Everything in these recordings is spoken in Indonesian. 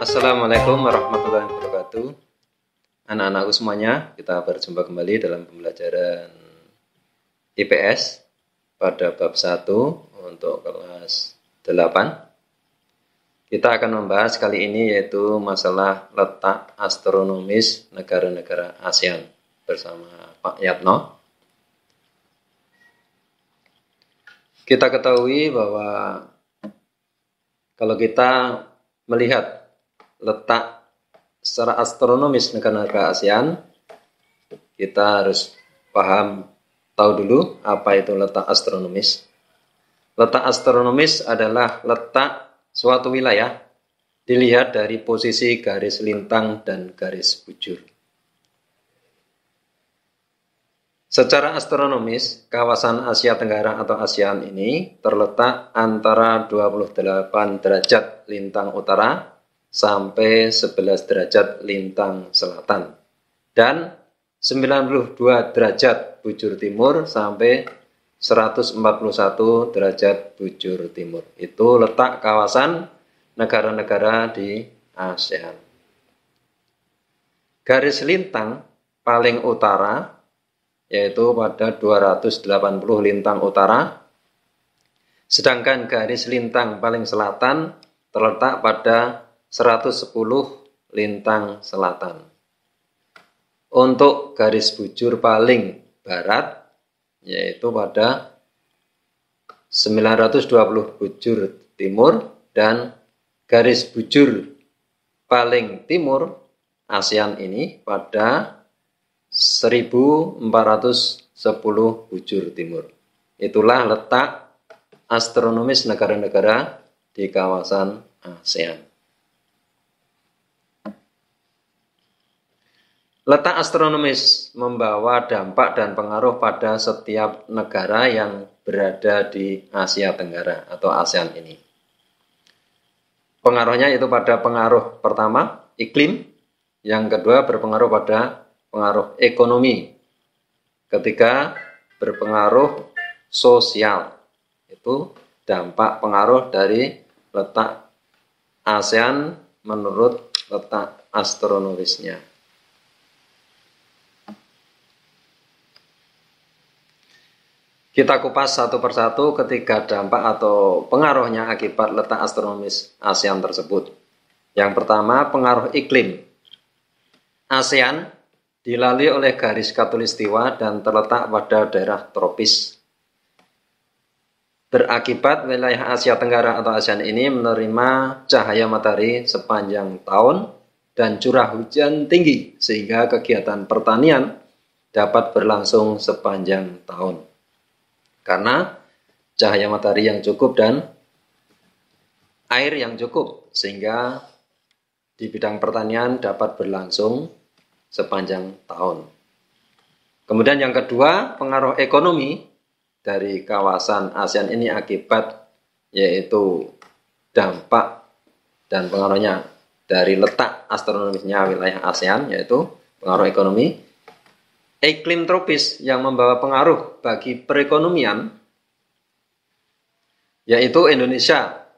Assalamualaikum warahmatullahi wabarakatuh. Anak-anakku semuanya, kita berjumpa kembali dalam pembelajaran IPS pada bab 1 untuk kelas 8. Kita akan membahas kali ini yaitu masalah letak astronomis negara-negara ASEAN bersama Pak Yatno. Kita ketahui bahwa kalau kita melihat letak secara astronomis negara-negara ASEAN, kita harus paham tahu dulu apa itu letak astronomis. Letak astronomis adalah letak suatu wilayah dilihat dari posisi garis lintang dan garis bujur. Secara astronomis, kawasan Asia Tenggara atau ASEAN ini terletak antara 28 derajat lintang utara sampai 11 derajat lintang selatan dan 92 derajat bujur timur sampai 141 derajat bujur timur. Itu letak kawasan negara-negara di ASEAN. Garis lintang paling utara yaitu pada 280 lintang utara. Sedangkan garis lintang paling selatan terletak pada 110 lintang selatan. Untuk garis bujur paling barat yaitu pada 920 bujur timur dan garis bujur paling timur ASEAN ini pada 1410 bujur timur. Itulah letak astronomis negara-negara di kawasan ASEAN. Letak astronomis membawa dampak dan pengaruh pada setiap negara yang berada di Asia Tenggara atau ASEAN ini. Pengaruhnya itu pada pengaruh pertama iklim, yang kedua berpengaruh pada pengaruh ekonomi, ketiga berpengaruh sosial. Itu dampak pengaruh dari letak ASEAN menurut letak astronomisnya. Kita kupas satu persatu ketiga dampak atau pengaruhnya akibat letak astronomis ASEAN tersebut. Yang pertama, pengaruh iklim. ASEAN dilalui oleh garis katulistiwa dan terletak pada daerah tropis. Berakibat wilayah Asia Tenggara atau ASEAN ini menerima cahaya matahari sepanjang tahun dan curah hujan tinggi sehingga kegiatan pertanian dapat berlangsung sepanjang tahun. Karena cahaya matahari yang cukup dan air yang cukup sehingga di bidang pertanian dapat berlangsung sepanjang tahun. Kemudian yang kedua, pengaruh ekonomi dari kawasan ASEAN ini akibat yaitu dampak dan pengaruhnya dari letak astronomisnya wilayah ASEAN yaitu pengaruh ekonomi iklim tropis yang membawa pengaruh bagi perekonomian yaitu Indonesia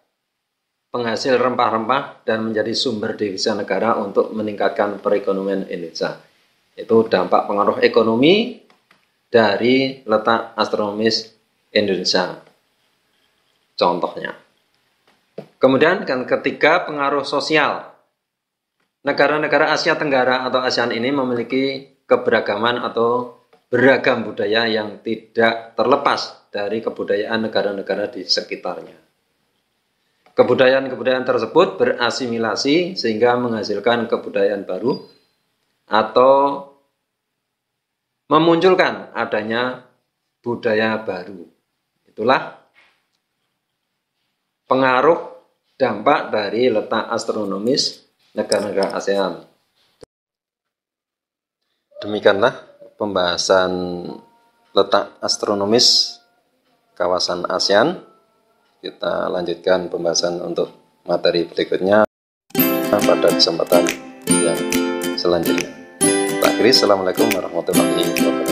penghasil rempah-rempah dan menjadi sumber devisa negara untuk meningkatkan perekonomian Indonesia. Itu dampak pengaruh ekonomi dari letak astronomis Indonesia. Contohnya. Kemudian kan ketiga pengaruh sosial. Negara-negara Asia Tenggara atau ASEAN ini memiliki keberagaman atau beragam budaya yang tidak terlepas dari kebudayaan negara-negara di sekitarnya. Kebudayaan-kebudayaan tersebut berasimilasi sehingga menghasilkan kebudayaan baru atau memunculkan adanya budaya baru. Itulah pengaruh dampak dari letak astronomis negara-negara ASEAN. Demikianlah pembahasan letak astronomis kawasan ASEAN. Kita lanjutkan pembahasan untuk materi berikutnya pada kesempatan yang selanjutnya. Terakhir, Assalamualaikum warahmatullahi wabarakatuh.